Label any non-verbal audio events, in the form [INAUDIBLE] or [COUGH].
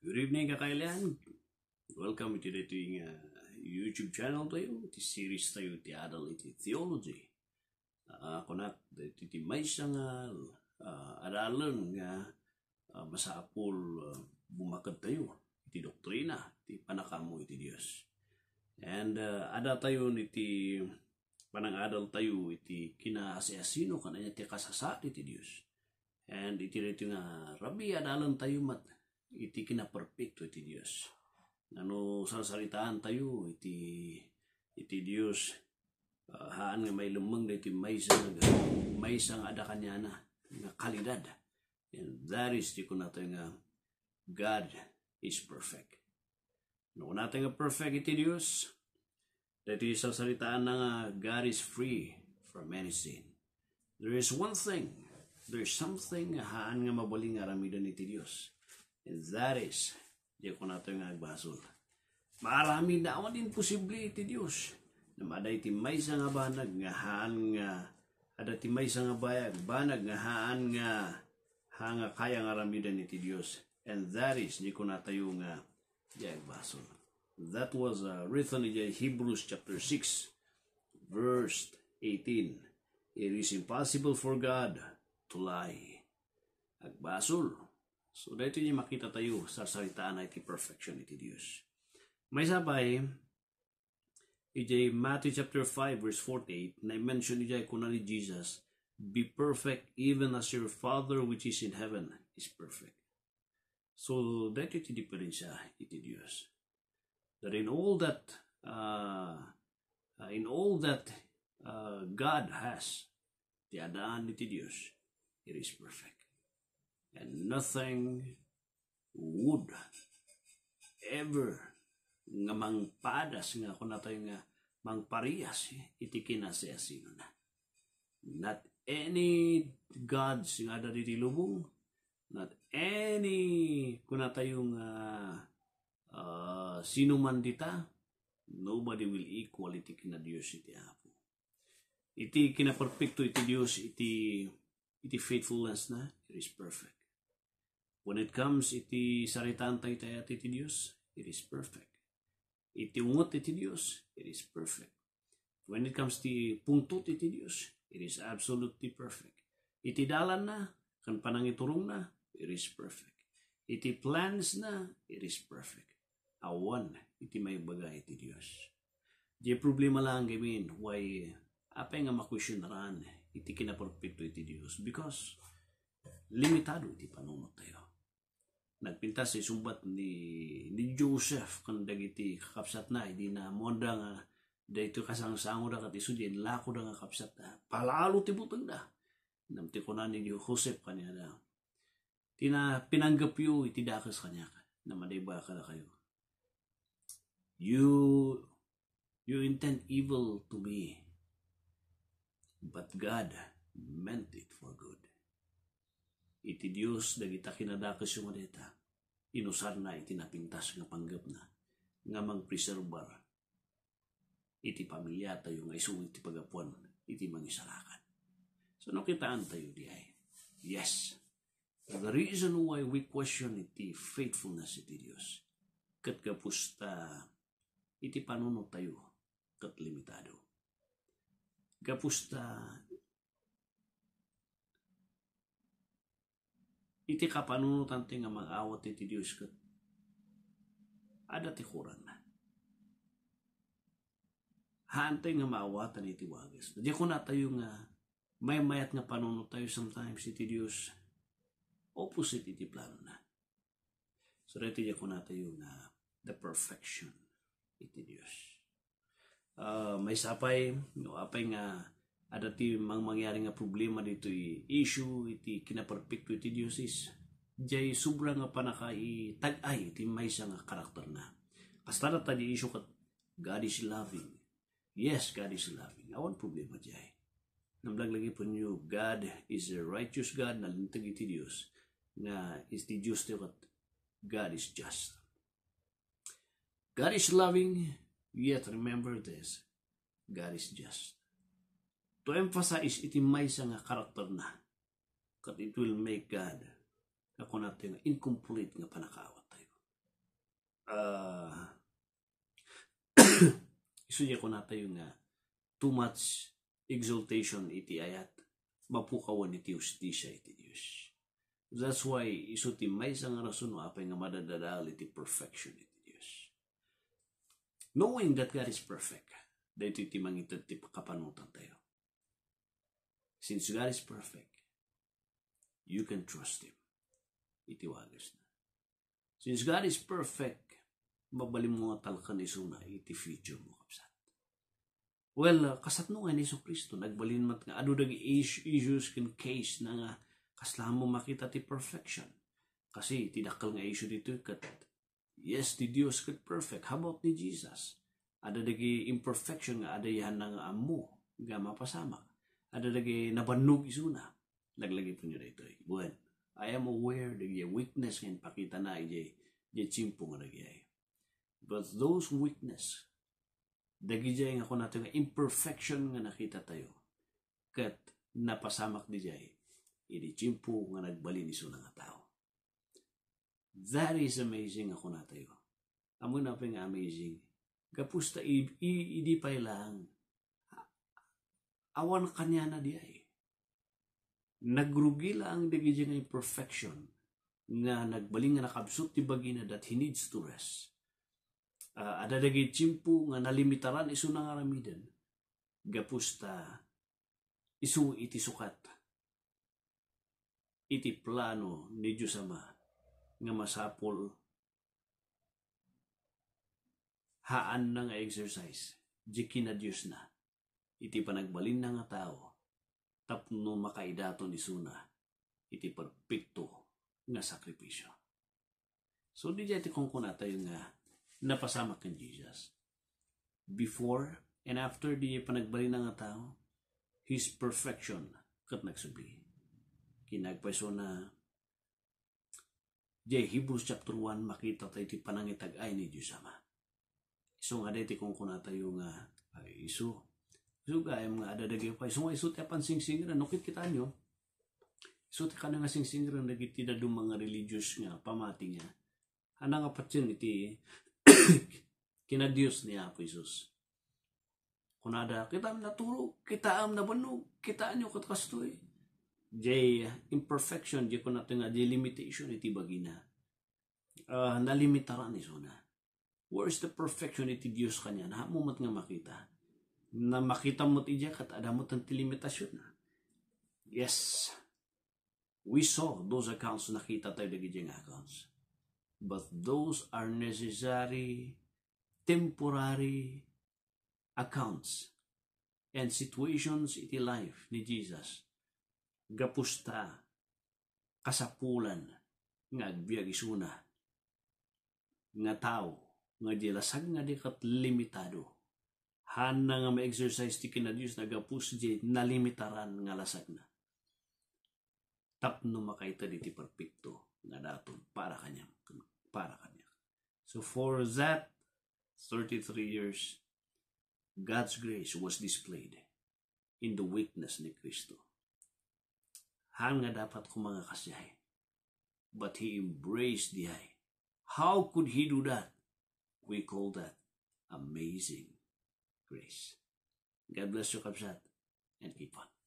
Good evening kakailan. Welcome to the uh, YouTube channel tayo. Iti series tayo ti Adal Theology. Uh, kunat iti ti may isang uh, uh, nga uh, masaapol uh, bumakad tayo. Iti doktrina, iti panakamo iti Diyos. And uh, ada tayo iti panangadal tayo iti kinaasiasino kananya ti kasasat iti Diyos. And iti rito nga, Rabi, adalan tayo mat iti kinaperpekto iti Dios. Ano sasalitaan tayo iti iti Dios uh, ah, haan nga may lumang na iti maysa nga maysa nga ada kanya na nga kalidad. And that is ti kunato nga God is perfect. No natin nga perfect iti Dios. Dati sa salitaan na nga God is free from any sin. There is one thing. There is something haan nga mabaling aramidan iti Dios Zaris, di ko nato yung agbason. Maraming daon din posible iti Dios. Na maday ti may nga banag nga haan nga ada ti may nga bayag banag nga haan nga hanga kaya nga ramidan iti Dios. And that is di ko natayo nga ah, di agbason. That was uh, written in Hebrews chapter 6 verse 18. It is impossible for God to lie. Agbasol. So, dahito niya makita tayo sa salitaan na iti perfection iti Diyos. May sabay, eh, iti Matthew chapter 5 verse 48, na mention iti kuna ni Jesus, Be perfect even as your Father which is in heaven is perfect. So, dahito iti diferensya iti Diyos. That in all that, uh, in all that uh, God has, tiadaan iti Diyos, it is perfect and nothing would ever nga mangpadas nga ako na tayo nga mangparias iti kinasya sino na. Not any gods nga da diti lubong, not any kuna tayong uh, uh, ah, sino man dita, nobody will equal itikina kina Dios iti Apo. Iti kinaperfecto iti Dios iti iti faithfulness na, it is perfect. When it comes iti saritaan tayo tayo iti Diyos, it is perfect. Iti ungot iti Diyos, it is perfect. When it comes ti pungtot iti Diyos, it is absolutely perfect. Iti dalan na, kan panang iturong na, it is perfect. Iti plans na, it is perfect. Awan, iti may bagay iti Diyos. Di problema lang gamin, why apa nga makusyonaraan iti kinaperpekto iti Diyos because limitado iti panunot tayo nagpintas sa isubat ni, ni Joseph kan dagiti kakapsat na hindi na monda nga dahito kasangsango da kat isudyan lako da nga kapsat na palalo tibutag da namti ko na ni Joseph kanya da tina pinanggap yu itidakas kanya na madayba ka na kayo you you intend evil to me but God meant it for good Iti Dios dagita kinadakas yung adeta. Inusar na iti napintas nga panggap na nga mangpreserbar iti pamilya tayo nga isu iti pagapuan iti mangisarakan. So nakitaan tayo di ay. Yes. The reason why we question iti faithfulness iti Dios ket kapusta iti panunot tayo ket limitado. Kapusta iti kapanunutan ti nga mag-awat iti Diyos kat. Ada ti kurang na. Haantay nga maawatan iti wagas. Di ko na tayo nga may mayat nga panunot tayo sometimes iti Diyos opposite iti plano na. So dito di ko na tayo nga the perfection iti Diyos. Uh, may sapay, no, apay nga at iti mang mangyari nga problema dito issue iti kinaperpekto iti Dios is jay sobra nga panaka itagay iti may nga karakter na kastada ta di issue kat God is loving yes God is loving awan problema jay namlaglagi po niyo God is a righteous God na lintag iti Dios nga is the Dios ti kat God is just God is loving yet remember this God is just to emphasize iti maysa nga karakter na kat it will make God kakunat nga incomplete nga panakawat tayo. Ah, uh, [COUGHS] isudya ko na tayo nga too much exaltation iti ayat mapukawan iti justisya iti Diyos. That's why iso ti may isang rason apay nga madadadal iti perfection iti Diyos. Knowing that God is perfect, dahil iti mangitad ti kapanutan tayo. Since God is perfect, you can trust Him. Itiwagas na. Since God is perfect, mabalimuatan ka ni Suna, iti future mo kapsat. Well, uh, kasat nung nga ni Kristo, nagbalin mat nga, ano nag issues kin case na nga, kaslahan mo makita ti perfection. Kasi tinakal nga issue dito kat, yes, ti Dios kat perfect. How about ni Jesus? Ada nag imperfection nga, ada yan nga amo, nga mapasama ada lagi nabannog isuna naglagi po niyo dito buwan eh. I am aware that your weakness ngayon pakita na ije eh, ije chimpo nga ay eh. but those weakness dagijay nga ko nato nga imperfection nga nakita tayo kat napasamak di jay ije chimpo nga nagbalin isuna nga tao that is amazing ako na tayo amo na amazing kapusta idi pa ilang awan kanya na diay. Nagrugila ang dagiti nga perfection nga nagbaling nga nakabsot ti bagina that he needs to rest. Uh, ah, ada dagiti chimpo nga nalimitaran isu nga ramiden. Gapusta isu iti sukat. Iti plano ni Diyos Ama nga masapol haan na nga exercise. Di kina Diyos na iti panagbalin na nga tao, tapno makaidaton ni Suna, iti perpekto nga sakripisyo. So, di dyan iti kongkuna tayo nga napasama kan Jesus. Before and after di panagbalin na nga tao, His perfection kat nagsubi. Kinagpaiso na Jay Hebrews chapter 1 makita tayo iti panangitag ay ni Diyos Ama. So nga dito kung kuna tayo nga ay iso Suga ay mga adadagay pa. So nga isuti apan sing-singiran. Nukit kita nyo. Isuti ka na nga sing-singiran dagiti na mga religious nga pamati nga. Ana nga patsin iti [COUGHS] kina Dios ni Apo Isus. Kunada, kita am naturo, kita am nabanog, kita nyo katkasto Jay imperfection, jay ko natin nga, jay limitation iti bagina. Uh, ah, nalimitaran ni Sona. Where is the perfection iti Dios kanya? Na mo mat nga makita na makita mo tiya kat adamot ang limitasyon na. Yes. We saw those accounts nakita tayo dagiti nga accounts. But those are necessary temporary accounts and situations iti life ni Jesus. Gapusta, kasapulan, nga agbiag isuna, nga tao, nga dilasag nga di kat limitado Hanna nga ma-exercise ti kinadius nagapus di nalimitaran nga lasag na. Tapno makaita di ti perfecto nga daton para kanya. Para kanya. So for that 33 years, God's grace was displayed in the weakness ni Kristo. Han nga dapat ko mga kasiyahin. But he embraced the eye. How could he do that? We call that amazing grace. God bless you, Kabsat, and keep on.